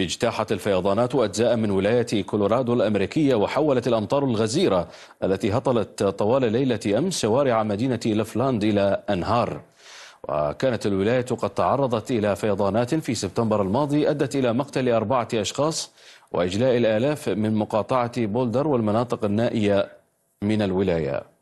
اجتاحت الفيضانات أجزاء من ولاية كولورادو الأمريكية وحولت الأمطار الغزيرة التي هطلت طوال ليلة أمس شوارع مدينة لفلاند إلى أنهار وكانت الولاية قد تعرضت إلى فيضانات في سبتمبر الماضي أدت إلى مقتل أربعة أشخاص وإجلاء الآلاف من مقاطعة بولدر والمناطق النائية من الولايه